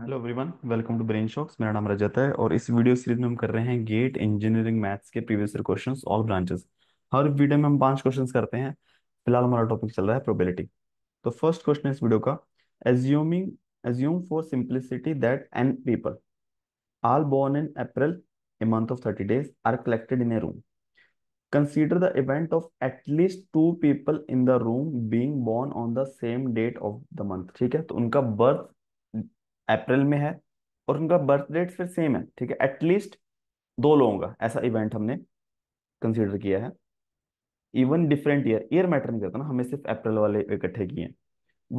Hello everyone welcome to brain shocks मेरा नाम रजत है और इस वीडियो सीरीज में हम कर रहे हैं गेट इंजीनियरिंग मैथ्स के previous year questions all branches हर वीडियो में हम पांच क्वेश्चंस करते हैं फिलहाल हमारा टॉपिक चल रहा है प्रोबेबिलिटी तो फर्स्ट क्वेश्चन है इस वीडियो का assuming assume for simplicity that n people all born in April a month of thirty days are collected in a room consider the event of at least two people in the room being born on the same date of the month ठीक है तो उनका birth अप्रैल में है और उनका birth date फिर same है ठीक है एटलीस्ट दो लोगों का ऐसा इवेंट हमने कंसीडर किया है even different year year matter नहीं करता ना हमें सिर्फ अप्रैल वाले इकट्ठे किए हैं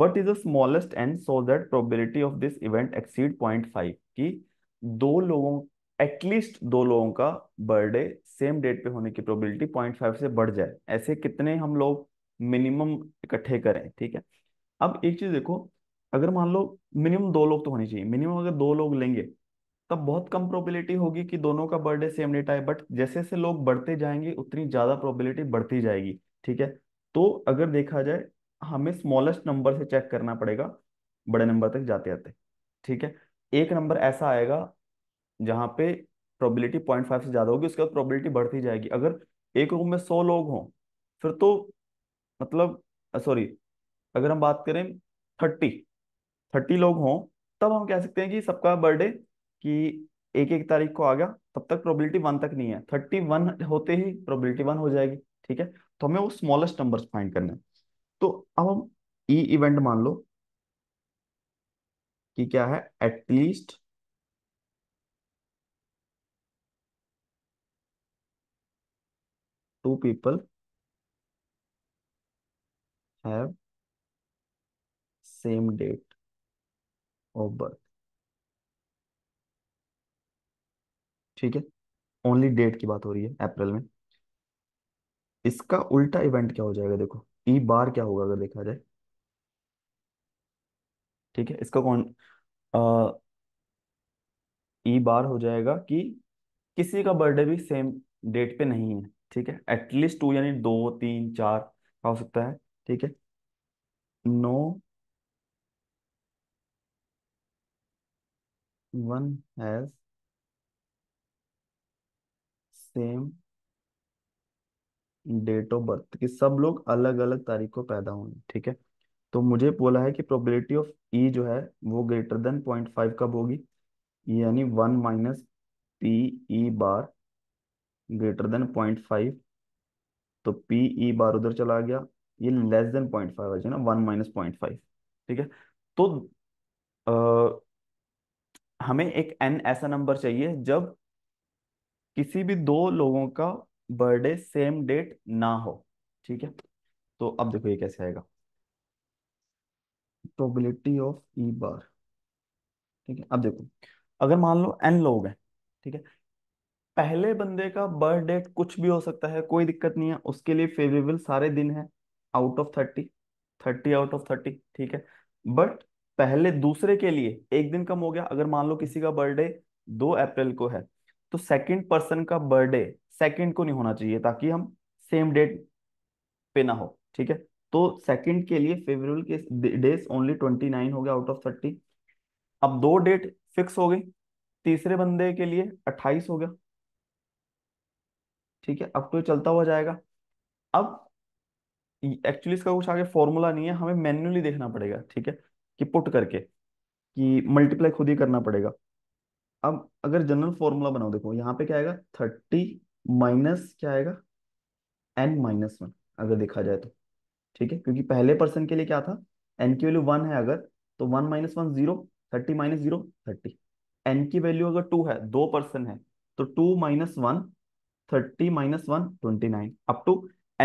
what is the smallest n so that probability of this event exceed point five की दो लोगों एटलीस्ट दो लोगों का बर्थडे सेम डेट पे होने की प्रोबेबिलिटी पॉइंट फाइव से बढ़ जाए ऐसे कितने हम लोग मिनिमम इकट्ठे करें ठीक है अब एक चीज देखो अगर मान लो मिनिमम दो लोग तो होने चाहिए मिनिमम अगर दो लोग लेंगे तब बहुत कम प्रोबेबिलिटी होगी कि दोनों का बर्थडे सेम डेट आए बट जैसे जैसे लोग बढ़ते जाएंगे उतनी ज़्यादा प्रोबेबिलिटी बढ़ती जाएगी ठीक है तो अगर देखा जाए हमें स्मॉलेस्ट नंबर से चेक करना पड़ेगा बड़े नंबर तक जाते आते ठीक है एक नंबर ऐसा आएगा जहाँ पे प्रोबेबिलिटी पॉइंट फाइव से ज़्यादा होगी उसके बाद प्रोबेबिलिटी बढ़ती जाएगी अगर एक रूम में सौ लोग हों फिर तो मतलब सॉरी अगर हम बात करें थर्टी थर्टी लोग हों तब हम कह सकते हैं कि सबका बर्थडे कि एक एक तारीख को आ गया तब तक प्रोबेबिलिटी वन तक नहीं है थर्टी वन होते ही प्रोबेबिलिटी वन हो जाएगी ठीक है तो हमें वो स्मॉलेस्ट नंबर्स फाइंड करने तो अब हम ई e इवेंट मान लो कि क्या है at least two people have same date of birth ठीक है ओनली डेट की बात हो रही है अप्रैल में इसका उल्टा इवेंट क्या हो जाएगा देखो ई बार क्या होगा अगर देखा जाए ठीक है इसका कौन ई बार हो जाएगा कि किसी का बर्थडे भी सेम डेट पे नहीं है ठीक है एटलीस्ट टू यानी दो तीन चार हो सकता है ठीक है no one has same date of birth कि सब लोग अलग अलग तारीख को पैदा हुए ठीक है तो मुझे बोला है कि प्रोबेबिलिटी ऑफ ई जो है वो ग्रेटर देन पॉइंट फाइव कब होगी यानी one minus P E bar greater than point five तो पी ई बार उधर चला गया ये लेस देन पॉइंट फाइव है ना वन माइनस पॉइंट फाइव ठीक है तो आ, हमें एक एन ऐसा नंबर चाहिए जब किसी भी दो लोगों का बर्थडे सेम डेट ना हो ठीक है तो अब देखो ये कैसे आएगा प्रोबिलिटी ऑफ ई बार ठीक है अब देखो अगर मान लो एन लोग हैं ठीक है पहले बंदे का बर्थ डेट कुछ भी हो सकता है कोई दिक्कत नहीं है उसके लिए फेवरेबल सारे दिन है out of thirty thirty out of thirty ठीक है बट पहले दूसरे के लिए एक दिन कम हो गया अगर मान लो किसी का बर्थडे दो अप्रैल को है तो सेकंड पर्सन का बर्थडे सेकंड को नहीं होना चाहिए ताकि हम सेम डेट पे ना हो ठीक है तो सेकंड के लिए फेवरेबल के डेज ओनली ट्वेंटी नाइन हो गया आउट ऑफ थर्टी अब दो डेट फिक्स हो गई तीसरे बंदे के लिए अट्ठाईस हो गया ठीक है अब तो चलता हुआ जाएगा अब एक्चुअली इसका कुछ आगे फॉर्मूला नहीं है हमें मैन्युअली देखना पड़ेगा ठीक है कि पुट करके कि मल्टीप्लाई खुद ही करना पड़ेगा अब अगर जनरल फॉर्मूला बनाओ देखो यहाँ पे क्या आएगा थर्टी माइनस क्या आएगा एन माइनस वन अगर देखा जाए तो ठीक है क्योंकि पहले पर्सन के लिए क्या था एन की वैल्यू वन है अगर तो one minus one zero thirty minus zero thirty n की वैल्यू अगर टू है दो पर्सन है तो two minus one thirty minus one twenty nine up to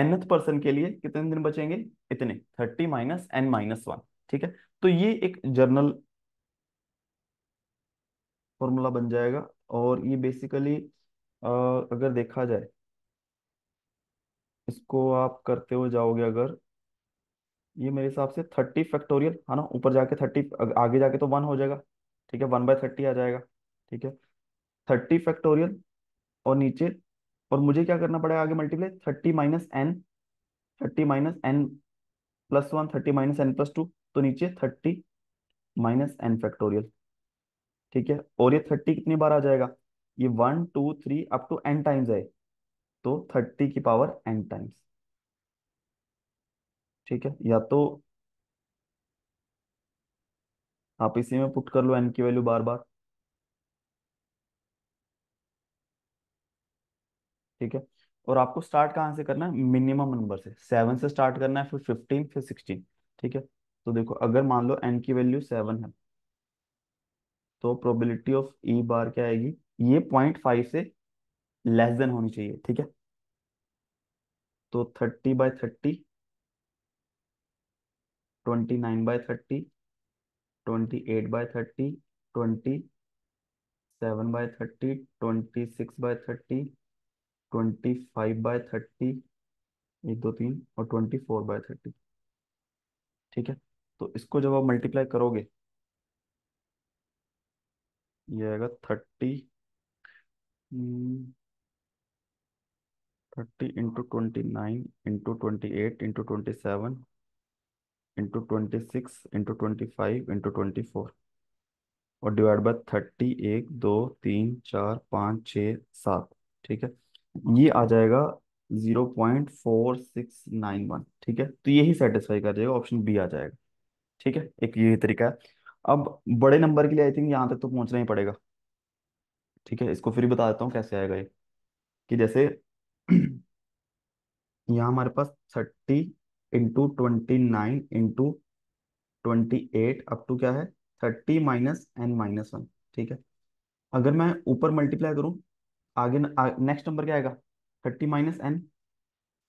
nth person के लिए कितने दिन बचेंगे इतने thirty minus n minus one ठीक है तो ये एक जर्नल फॉर्मूला बन जाएगा और ये बेसिकली अगर देखा जाए इसको आप करते हुए जाओगे अगर ये मेरे हिसाब से थर्टी फैक्टोरियल है ना ऊपर जाके थर्टी आगे जाके तो वन हो जाएगा ठीक है वन बाय थर्टी आ जाएगा ठीक है थर्टी फैक्टोरियल और नीचे और मुझे क्या करना पड़ेगा आगे multiply thirty minus n thirty minus n plus one thirty minus n plus two तो नीचे थर्टी माइनस एन फैक्टोरियल ठीक है और ये थर्टी कितनी बार आ जाएगा ये one two three up to n times है तो थर्टी की पावर एन टाइम्स ठीक है या तो आप इसी में पुट कर लो एन की वैल्यू बार बार ठीक है और आपको स्टार्ट कहां से करना है मिनिमम नंबर से सेवन से स्टार्ट करना है फिर फिफ्टीन फिर सिक्सटीन ठीक है तो देखो अगर मान लो एन की वैल्यू सेवन है तो प्रोबेबिलिटी ऑफ ई बार क्या आएगी ये पॉइंट फाइव से लेस देन होनी चाहिए ठीक है तो thirty by thirty twenty nine by thirty twenty eight by thirty twenty seven by thirty twenty six by thirty twenty five by thirty एक दो तीन और ट्वेंटी फोर बाय थर्टी ठीक है तो इसको जब आप मल्टीप्लाई करोगे ये आएगा thirty thirty into twenty nine into twenty eight into twenty seven into twenty six into twenty five into twenty four और डिवाइड बाय थर्टी एक दो तीन चार पाँच छ सात ठीक है ये आ जाएगा zero point four six nine one ठीक है तो यही सेटिस्फाई कर जाएगा ऑप्शन बी आ जाएगा ठीक है एक ये तरीका है अब बड़े नंबर के लिए आई थिंक यहाँ तक तो पहुंचना ही पड़ेगा ठीक है इसको फिर बता देता हूँ कैसे आएगा ये कि जैसे यहाँ हमारे पास thirty into twenty nine into twenty eight up to क्या है thirty minus n minus one ठीक है अगर मैं ऊपर मल्टीप्लाई करूँ आगे नेक्स्ट नंबर क्या आएगा थर्टी माइनस एन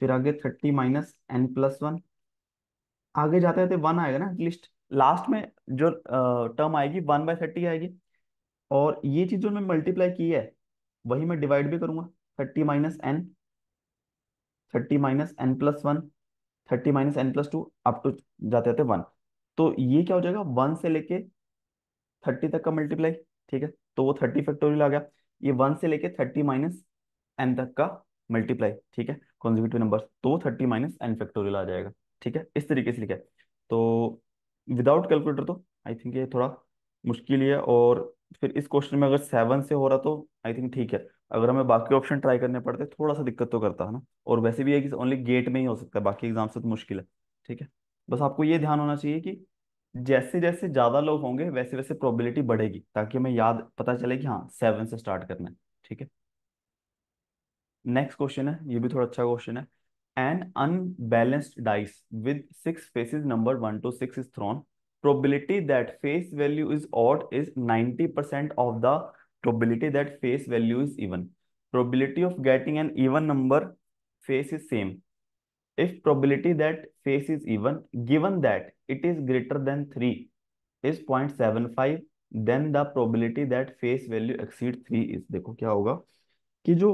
फिर आगे thirty minus n plus one आगे जाते जाते वन आएगा ना एटलीस्ट लास्ट में जो टर्म आएगी वन बाई थर्टी आएगी और ये चीज जो मैं मल्टीप्लाई की है वही मैं डिवाइड भी करूंगा thirty minus n thirty minus n plus one thirty minus n plus two up to जाते जाते वन तो ये क्या हो जाएगा वन से लेके थर्टी तक का मल्टीप्लाई ठीक है तो वो थर्टी फैक्टोरियल आ गया ये वन से लेके थर्टी माइनस एन तक का मल्टीप्लाई ठीक है कॉन्जिक्यूटिव नंबर तो थर्टी माइनस एन फैक्टोरियल आ जाएगा ठीक है इस तरीके से लिखा है तो विदाउट कैलकुलेटर तो आई थिंक ये थोड़ा मुश्किल है और फिर इस क्वेश्चन में अगर सेवन से हो रहा तो आई थिंक ठीक है अगर हमें बाकी ऑप्शन ट्राई करने पड़ते थोड़ा सा दिक्कत तो करता है ना और वैसे भी है ओनली गेट में ही हो सकता है बाकी एग्जाम से तो मुश्किल है ठीक है बस आपको ये ध्यान होना चाहिए कि जैसे जैसे ज़्यादा लोग होंगे वैसे वैसे प्रोबेबिलिटी बढ़ेगी ताकि हमें याद पता चले कि हाँ सेवन से स्टार्ट करना है ठीक है नेक्स्ट क्वेश्चन है ये भी थोड़ा अच्छा क्वेश्चन है an unbalanced dice with six faces number 1 to 6 is thrown. Probability that face value is odd is 90% of the probability that face value is even. Probability of getting an even number face is same. If probability that face is even, given that it is greater than 3 is 0.75, then the probability that face value exceed 3 is. देखो क्या होगा कि जो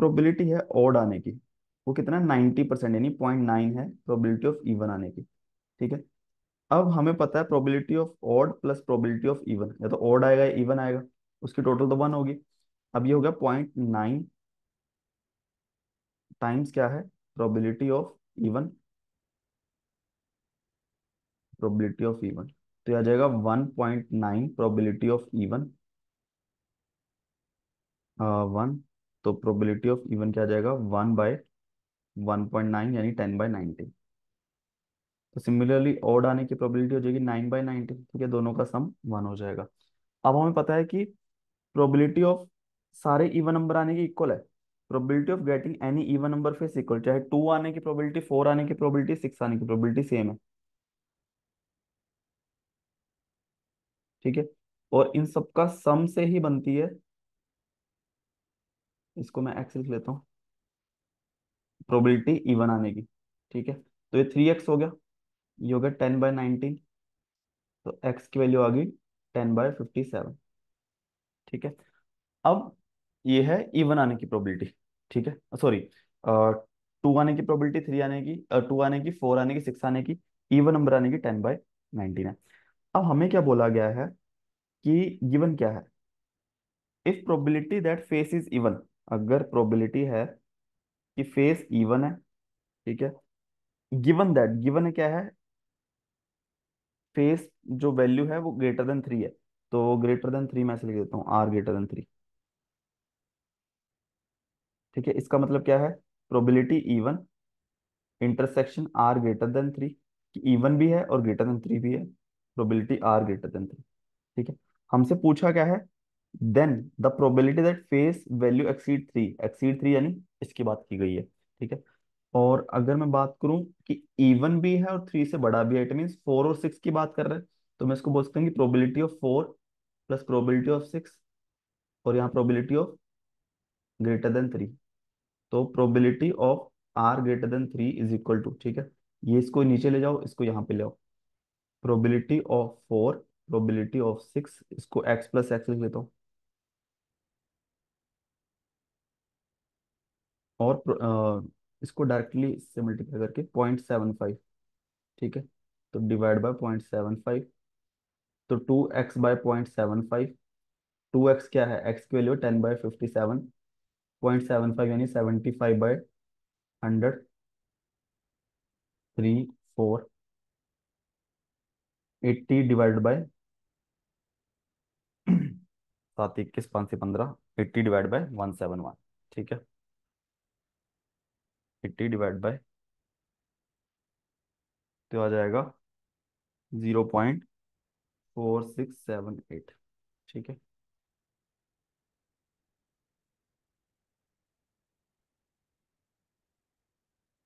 probability है odd आने की वो कितना नाइनटी परसेंट यानी पॉइंट नाइन है प्रोबेबिलिटी ऑफ इवन आने की ठीक है अब हमें पता है probability of odd plus probability of even या तो ऑड आएगा या इवन आएगा उसकी टोटल तो वन होगी अब ये हो गया पॉइंट नाइन टाइम्स क्या है probability of even probability of even तो आ जाएगा one point nine probability of even one तो प्रोबेबिलिटी ऑफ इवन क्या आ जाएगा वन बाय 1.9 यानी 10 बाई 90 तो सिमिलरली ओड आने की प्रोबेबिलिटी हो जाएगी 9 बाई 90 ठीक है दोनों का सम वन हो जाएगा अब हमें पता है कि प्रोबेबिलिटी ऑफ सारे इवन नंबर आने की इक्वल है probability of getting any even number face equal चाहे टू आने की प्रोबेबिलिटी फोर आने की प्रोबेबिलिटी सिक्स आने की प्रोबेबिलिटी सेम है ठीक है और इन सबका सम से ही बनती है इसको मैं एक्स लिख लेता हूं प्रोबेबिलिटी इवन आने की ठीक है तो ये थ्री एक्स हो गया ये हो गया टेन बाय नाइनटीन तो एक्स की वैल्यू आ गई टेन बाय फिफ्टी सेवन ठीक है अब ये है इवन आने की प्रोबेबिलिटी ठीक है सॉरी टू आने की प्रोबेबिलिटी थ्री आने की टू आने की फोर आने की सिक्स आने की इवन नंबर आने की टेन बाय नाइनटीन है अब हमें क्या बोला गया है कि गिवन क्या है if probability that face is even अगर प्रोबेबिलिटी है कि फेस इवन है ठीक है गिवन दैट गिवन क्या है फेस जो वैल्यू है वो ग्रेटर देन थ्री है तो ग्रेटर देन थ्री मैं लिख देता हूँ आर ग्रेटर देन थ्री ठीक है इसका मतलब क्या है probability even intersection are greater than three कि इवन भी है और ग्रेटर देन थ्री भी है probability are greater than three ठीक है हमसे पूछा क्या है then the probability that face value exceed three exceed three यानी इसकी बात की गई है ठीक है और अगर मैं बात करूं कि इवन भी है और थ्री से बड़ा भी है इट मीन फोर और सिक्स की बात कर रहे हैं तो मैं इसको बोल सकता हूँ कि probability of four plus probability of six और यहाँ probability of greater than three तो probability of are greater than three is equal to ठीक है ये इसको नीचे ले जाओ इसको यहाँ पे ले आओ probability of four probability of six इसको एक्स प्लस एक्स लिख लेता हूँ और इसको डायरेक्टली इससे मल्टीप्लाई करके पॉइंट सेवन फाइव ठीक है तो divide by point seven five तो two x by point seven five two x क्या है एक्स की value ten by fifty seven point seven five यानी seventy five by hundred three four eighty divide by सात इक्कीस पाँच से पंद्रह eighty divide by one seven one ठीक है एट्टी डिवाइड बाय तो आ जाएगा zero point four six seven eight ठीक है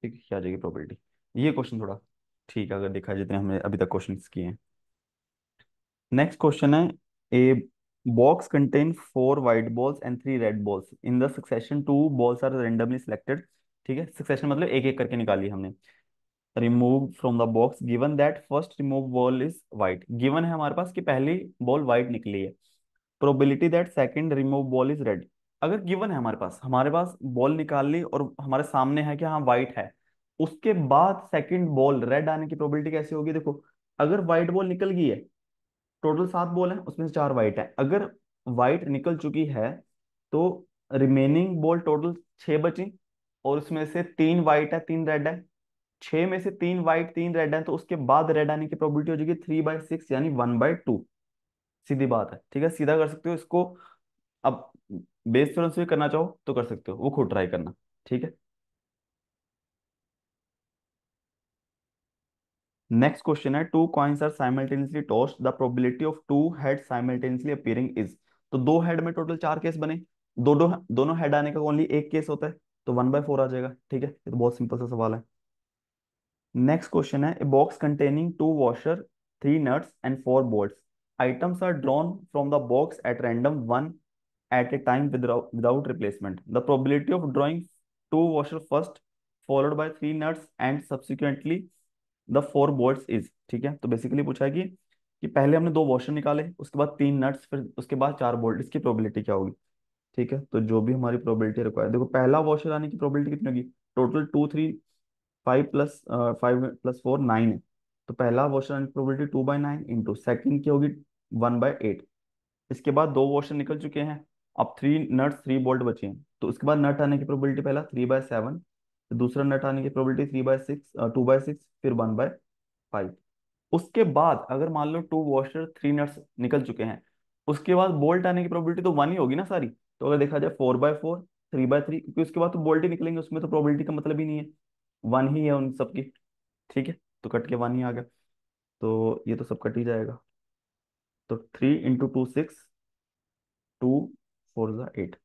ठीक है क्या आ जाएगी प्रॉपर्टी ये क्वेश्चन थोड़ा ठीक है अगर देखा जितने तो हमने अभी तक क्वेश्चन किए हैं नेक्स्ट क्वेश्चन है a box contain four white balls and three red balls in the succession two balls are randomly selected ठीक है सक्सेशन मतलब एक एक करके निकाली हमने remove from the box given that first remove ball is white given है हमारे पास कि पहली बॉल वाइट निकली है probability that second remove ball is red अगर गिवन है हमारे पास हमारे पास बॉल निकाल ली और हमारे सामने है कि हाँ वाइट है उसके बाद सेकंड बॉल रेड आने की प्रोबेबिलिटी कैसी होगी देखो अगर व्हाइट बॉल निकल गई है टोटल सात बॉल है उसमें से चार व्हाइट है अगर व्हाइट निकल चुकी है तो रिमेनिंग बॉल टोटल छह बची और उसमें से तीन व्हाइट है तीन रेड है छह में से तीन व्हाइट तीन रेड है तो उसके बाद रेड आने की प्रोबेबिलिटी हो जाएगी थ्री बाय सिक्स यानी वन बाई टू सीधी बात है ठीक है सीधा कर सकते हो इसको अब बेस थोड़ा भी करना चाहो तो कर सकते हो वो खुद ट्राई करना ठीक है नेक्स्ट क्वेश्चन है two coins are simultaneously tossed the probability of two head simultaneously appearing is तो दो हेड में टोटल चार केस बने दो दो दोनों हेड आने का ओनली एक केस होता है तो वन बाय फोर आ जाएगा ठीक है ये तो बहुत सिंपल सा सवाल है नेक्स्ट क्वेश्चन है a box containing two washer three nuts and four bolt items are drawn from the box at random one at a time without replacement the probability of drawing two washer first followed by three nuts and subsequently the four bolt is ठीक है तो basically पूछा है कि कि पहले हमने दो वॉशर निकाले उसके बाद तीन नट्स फिर उसके बाद चार बोल्ट इसकी प्रोबेबिलिटी क्या होगी ठीक है तो जो भी हमारी प्रोबेबिलिटी रिक्वायर देखो पहला वॉशर आने की प्रोबेबिलिटी कितनी होगी total two three five plus five plus four nine है तो पहला वॉशर आने की probability two by nine into second की होगी वन बाय एट इसके बाद दो वॉशर निकल चुके हैं अब थ्री नट थ्री बोल्ट बचे हैं तो उसके बाद नट आने की प्रोबेबिलिटी पहला थ्री बाय सेवन दूसरा नट आने की probability three by six two by six फिर वन बाय फाइव उसके बाद अगर मान लो टू वॉशर थ्री नट्स निकल चुके हैं उसके बाद बोल्ट आने की प्रोबेबिलिटी तो वन ही होगी ना सारी तो अगर देखा जाए four by four three by three क्योंकि उसके बाद तो बोल्ट ही निकलेंगे उसमें तो प्रोबेबिलिटी का मतलब ही नहीं है वन ही है उन सबकी ठीक है तो कट के वन ही आ गया तो ये तो सब कट ही जाएगा तो three into two six two four जो एट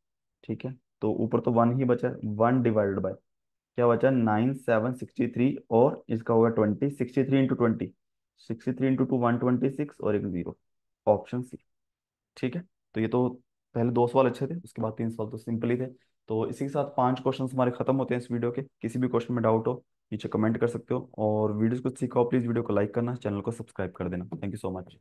ठीक है तो ऊपर तो वन ही बचा वन डिवाइडेड बाय क्या बचा नाइन सेवन सिक्सटी थ्री और इसका होगा twenty sixty three into twenty sixty three into two one twenty six और एक जीरो ऑप्शन सी ठीक है तो ये तो पहले दो सवाल अच्छे थे उसके बाद तीन सवाल तो सिंपली थे तो इसी के साथ पांच क्वेश्चन हमारे खत्म होते हैं इस वीडियो के किसी भी क्वेश्चन में डाउट हो नीचे कमेंट कर सकते हो और वीडियोज को सीखो प्लीज़ वीडियो को लाइक करना चैनल को सब्सक्राइब कर देना थैंक यू सो मच